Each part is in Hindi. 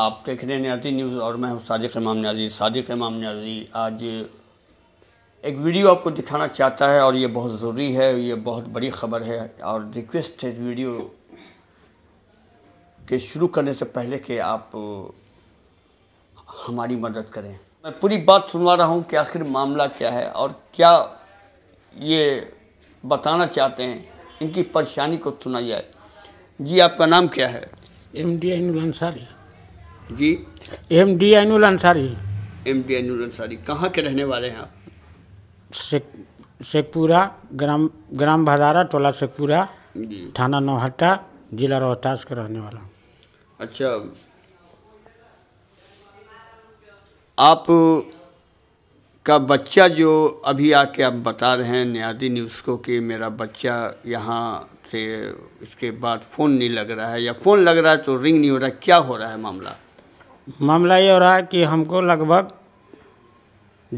आप देख रहे हैं न्याजी न्यूज़ और मैं हूँ सादिक इमाम न्याजी सादिक इमाम न्याजी आज एक वीडियो आपको दिखाना चाहता है और ये बहुत ज़रूरी है ये बहुत बड़ी ख़बर है और रिक्वेस्ट है वीडियो के शुरू करने से पहले कि आप हमारी मदद करें मैं पूरी बात सुनवा रहा हूँ कि आखिर मामला क्या है और क्या ये बताना चाहते हैं इनकी परेशानी को सुना जाए जी आपका नाम क्या है M D Ansari ji M D Ainul Ansari M D Ainul Ansari कहाँ के रहने वाले हैं आप शेखपुरा ग्राम ग्राम भदारा टोला शेखपुरा थाना नौहट्टा जिला रोहतास का रहने वाला अच्छा आप का बच्चा जो अभी आके आप बता रहे हैं न्यादी न्यूज़ को कि मेरा बच्चा यहाँ से इसके बाद फ़ोन नहीं लग रहा है या फ़ोन लग रहा है तो रिंग नहीं हो रहा है क्या हो रहा है मामला मामला ये हो रहा है कि हमको लगभग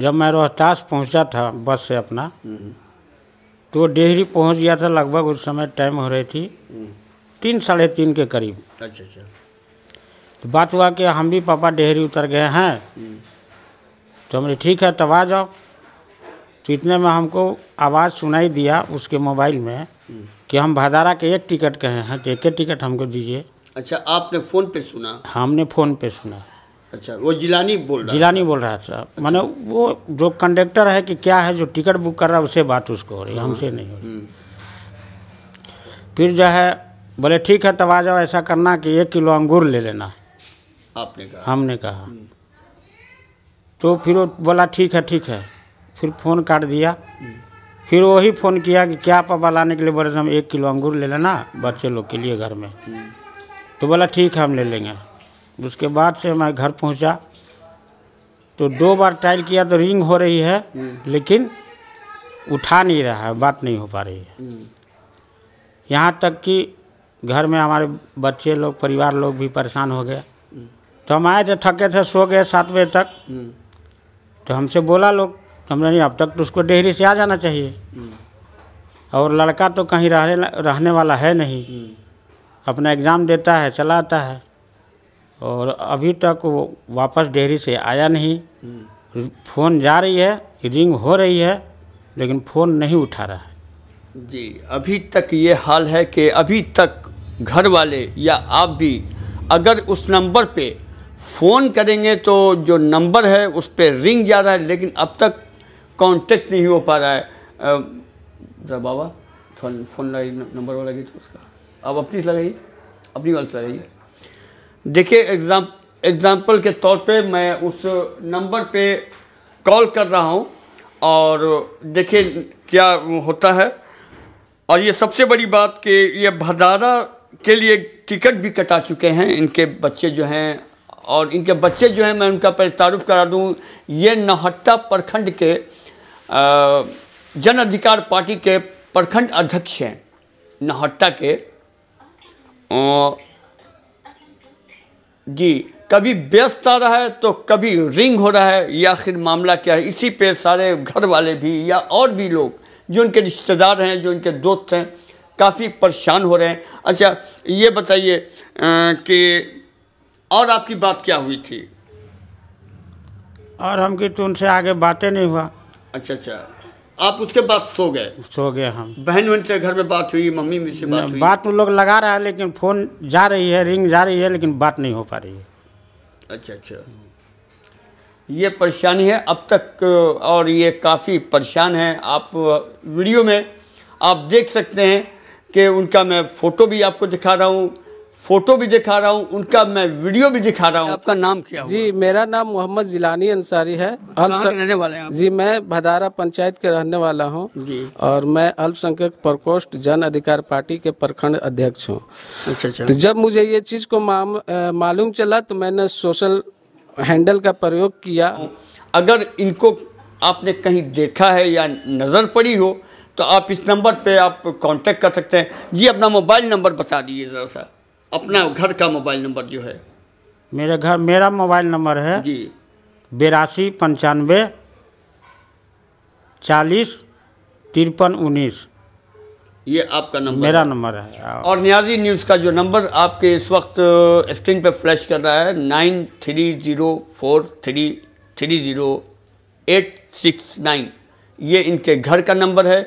जब मैं रोहतास पहुंचा था बस से अपना तो डेहरी पहुंच गया था लगभग उस समय टाइम हो रही थी तीन साढ़े तीन के करीब अच्छा अच्छा तो बात हुआ कि हम भी पापा डेहरी उतर गए हैं तो हमने ठीक है तब आ जाओ तो इतने में हमको आवाज़ सुनाई दिया उसके मोबाइल में कि हम भादारा के एक टिकट कहे हैं तो एक टिकट हमको दीजिए अच्छा आपने फ़ोन पे सुना हमने फ़ोन पे सुना अच्छा वो जिलानी बोल रहा जिलानी बोल रहा था अच्छा। मैंने वो जो कंडक्टर है कि क्या है जो टिकट बुक कर रहा है उससे बात उसको हो रही है हाँ। हमसे नहीं हो रही हम्म। फिर जो है बोले ठीक है तब आ जाओ ऐसा करना कि एक किलो अंगूर ले लेना आपने कहा हमने कहा हम्म। तो फिर वो बोला ठीक है ठीक है फिर फ़ोन काट दिया हम्म। फिर वही फ़ोन किया कि क्या पापा लाने के लिए बोले हम एक किलो अंगूर ले लेना बच्चे लोग के लिए घर में तो बोला ठीक है हम ले लेंगे उसके बाद से मैं घर पहुंचा तो दो बार ट्रायल किया तो रिंग हो रही है हम्म। लेकिन उठा नहीं रहा है बात नहीं हो पा रही है हम्म। यहाँ तक कि घर में हमारे बच्चे लोग परिवार लोग भी परेशान हो गए हम्म। तो हम आए थे थके थे सो गए सात बजे तक तो हमसे बोला लोग तो हमने नहीं अब तक तो उसको डेहरी से आ जाना चाहिए और लड़का तो कहीं रहने रहने वाला है नहीं अपना एग्ज़ाम देता है चलाता है और अभी तक वो वापस डेहरी से आया नहीं फ़ोन जा रही है रिंग हो रही है लेकिन फ़ोन नहीं उठा रहा है जी अभी तक ये हाल है कि अभी तक घर वाले या आप भी अगर उस नंबर पे फ़ोन करेंगे तो जो नंबर है उस पर रिंग जा रहा है लेकिन अब तक कांटेक्ट नहीं हो पा रहा है बाबा फोन लगाइए नंबर वाला उसका आप अपनी लगाइए अपनी वाली लगाइए देखिए एग्ज़ाम एग्ज़ाम्पल के तौर पे मैं उस नंबर पे कॉल कर रहा हूँ और देखिए क्या होता है और ये सबसे बड़ी बात कि ये भदारा के लिए टिकट भी कटा चुके हैं इनके बच्चे जो हैं और इनके बच्चे जो हैं मैं उनका पहले तारुफ करा दूँ ये नौहट्टा प्रखंड के जन अधिकार पार्टी के प्रखंड अध्यक्ष हैं नौहट्टा के जी कभी व्यस्त आ रहा है तो कभी रिंग हो रहा है या आखिर मामला क्या है इसी पे सारे घर वाले भी या और भी लोग जो उनके रिश्तेदार हैं जो उनके दोस्त हैं काफ़ी परेशान हो रहे हैं अच्छा ये बताइए कि और आपकी बात क्या हुई थी और हमकी तो उनसे आगे बातें नहीं हुआ अच्छा अच्छा आप उसके बाद सो गए सो गए हम बहन बहन से घर में बात हुई मम्मी में से बात हुई बात वो लोग लगा रहा है लेकिन फ़ोन जा रही है रिंग जा रही है लेकिन बात नहीं हो पा रही है अच्छा अच्छा ये परेशानी है अब तक और ये काफ़ी परेशान है आप वीडियो में आप देख सकते हैं कि उनका मैं फ़ोटो भी आपको दिखा रहा हूँ फोटो भी दिखा रहा हूँ उनका मैं वीडियो भी दिखा रहा हूँ आपका नाम क्या जी हुआ? मेरा नाम मोहम्मद जिलानी अंसारी है रहने वाले हैं जी मैं भदारा पंचायत के रहने वाला हूँ और मैं अल्पसंख्यक प्रकोष्ठ जन अधिकार पार्टी के प्रखंड अध्यक्ष हूँ अच्छा, अच्छा तो जब मुझे ये चीज को मालूम चला तो मैंने सोशल हैंडल का प्रयोग किया अगर इनको आपने कहीं देखा है या नज़र पड़ी हो तो आप इस नंबर पे आप कांटेक्ट कर सकते हैं जी अपना मोबाइल नंबर बता दीजिए ज़रा सा अपना घर का मोबाइल नंबर जो है मेरा घर मेरा मोबाइल नंबर है जी बेरासी पंचानवे चालीस तिरपन उन्नीस ये आपका नंबर मेरा नंबर है हाँ। और न्याजी न्यूज़ का जो नंबर आपके इस वक्त स्क्रीन पे फ्लैश कर रहा है nine three zero four three three zero eight six nine ये इनके घर का नंबर है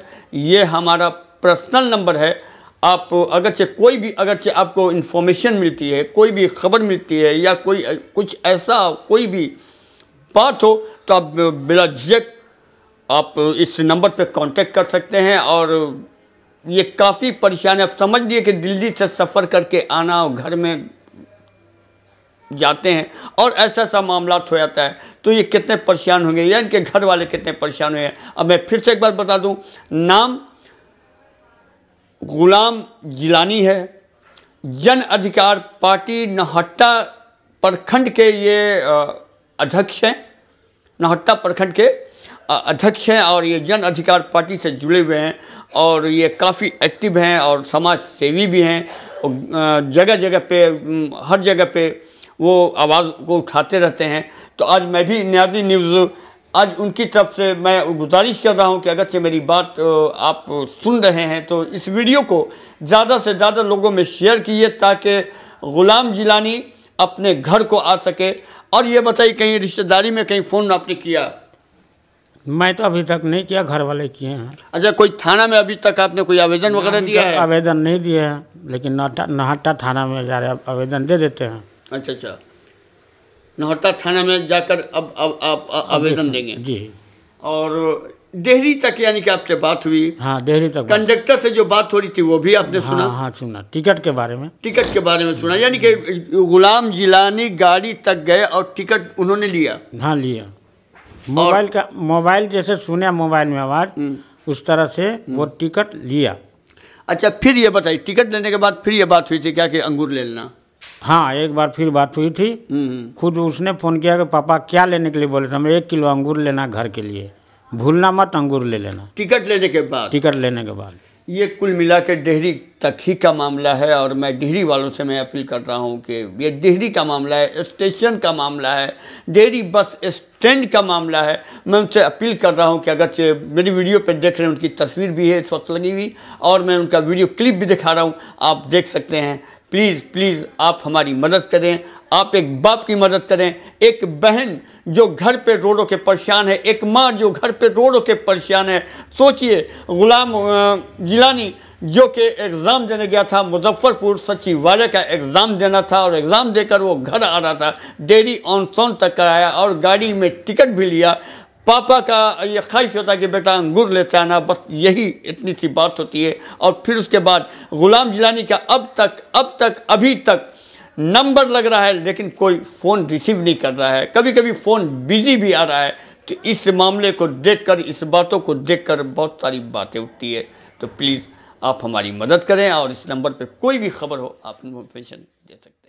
ये हमारा पर्सनल नंबर है आप अगरचे कोई भी अगरचे आपको इन्फॉर्मेशन मिलती है कोई भी खबर मिलती है या कोई कुछ ऐसा कोई भी बात हो तो आप बिला झिझक आप इस नंबर पे कांटेक्ट कर सकते हैं और ये काफ़ी परेशान है आप समझिए कि दिल्ली से सफ़र करके आना और घर में जाते हैं और ऐसा ऐसा मामला हो जाता है तो ये कितने परेशान होंगे या इनके घर वाले कितने परेशान हुए हैं अब मैं फिर से एक बार बता दूं नाम गुलाम जिलानी है जन अधिकार पार्टी नहट्टा प्रखंड के ये अध्यक्ष हैं नहट्टा प्रखंड के अध्यक्ष हैं और ये जन अधिकार पार्टी से जुड़े हुए हैं और ये काफ़ी एक्टिव हैं और समाज सेवी भी हैं जगह जगह पे हर जगह पे वो आवाज़ को उठाते रहते हैं तो आज मैं भी न्याजी न्यूज़ आज उनकी तरफ से मैं गुजारिश कर रहा हूँ कि अगरचे मेरी बात आप सुन रहे हैं तो इस वीडियो को ज़्यादा से ज़्यादा लोगों में शेयर कीजिए ताकि ग़ुलाम जिलानी अपने घर को आ सके और ये बताइए कहीं रिश्तेदारी में कहीं फ़ोन आपने किया मैं तो अभी तक नहीं किया घर वाले किए हैं अच्छा कोई थाना में अभी तक आपने कोई आवेदन वगैरह दिया है आवेदन नहीं दिया है लेकिन नहाटा थाना में जा रहे आवेदन दे देते हैं अच्छा अच्छा नौहट्टा थाना में जाकर अब अब आप आवेदन देंगे जी और देहरी तक यानी कि आपसे बात हुई हाँ देहरी तक कंडक्टर से जो बात हो रही थी वो भी आपने हाँ, सुना हाँ सुना टिकट के बारे में टिकट के बारे में सुना यानी कि गुलाम जिलानी गाड़ी तक गए और टिकट उन्होंने लिया हाँ लिया मोबाइल का मोबाइल जैसे सुने मोबाइल में आवाज़ हम्म। उस तरह से वो हम्म। टिकट लिया अच्छा फिर ये बताइए टिकट लेने के बाद फिर ये बात हुई थी क्या कि अंगूर ले लेना हाँ एक बार फिर बात हुई थी हम्म, हम्म। खुद उसने फ़ोन किया कि पापा क्या लेने के लिए बोले थे हमें एक किलो अंगूर लेना घर के लिए भूलना मत अंगूर ले लेना टिकट लेने के बाद टिकट लेने के बाद ये कुल मिला के डेहरी तक ही का मामला है और मैं डेहरी वालों से मैं अपील कर रहा हूँ कि ये डेहरी का मामला है स्टेशन का मामला है डेहरी बस स्टैंड का मामला है मैं उनसे अपील कर रहा हूँ कि अगर से मेरी वीडियो पर देख रहे हैं उनकी तस्वीर भी है इस वक्त लगी हुई और मैं उनका वीडियो क्लिप भी दिखा रहा हूँ आप देख सकते हैं प्लीज़ प्लीज़ आप हमारी मदद करें आप एक बाप की मदद करें एक बहन जो घर पे रो रो के परेशान है एक माँ जो घर पे रो रो के परेशान है सोचिए गुलाम जिलानी जो कि एग्ज़ाम देने गया था मुजफ्फरपुर सचिवालय का एग्ज़ाम देना था और एग्ज़ाम देकर वो घर आ रहा था डेरी ऑन सोन तक कराया और गाड़ी में टिकट भी लिया पापा का ये ख्वाहिश होता है कि बेटा अंगूर लेते आना बस यही इतनी सी बात होती है और फिर उसके बाद ग़ुलाम जिलानी का अब तक अब तक अभी तक नंबर लग रहा है लेकिन कोई फ़ोन रिसीव नहीं कर रहा है कभी कभी फ़ोन बिजी भी आ रहा है तो इस मामले को देखकर इस बातों को देखकर बहुत सारी बातें उठती है तो प्लीज़ आप हमारी मदद करें और इस नंबर पर कोई भी खबर हो आप इन्फॉर्मेशन दे सकते हैं